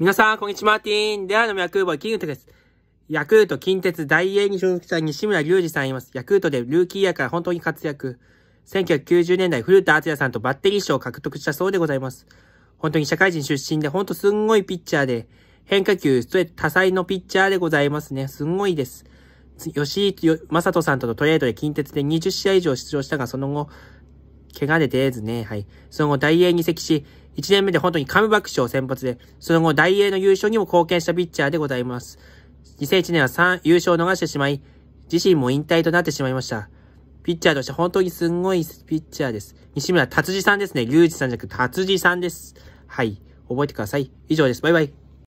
皆さん、こんにちは、マーティン。では、のヤクーボー、キングです。ヤクルト、近鉄、大英に所属した西村隆二さんいます。ヤクルトでルーキー役ヤーから本当に活躍。1990年代、古田敦也さんとバッテリー賞を獲得したそうでございます。本当に社会人出身で、本当すんごいピッチャーで、変化球、ストレート多彩のピッチャーでございますね。すんごいです。吉井正人さんとのトレードで近鉄で20試合以上出場したが、その後、怪我で出ずね、はい。その後、大英に移籍し、1年目で本当にカムバック賞先発で、その後大英の優勝にも貢献したピッチャーでございます。2001年は3優勝を逃してしまい、自身も引退となってしまいました。ピッチャーとして本当にすんごいピッチャーです。西村達治さんですね。龍二さんじゃなく達治さんです。はい。覚えてください。以上です。バイバイ。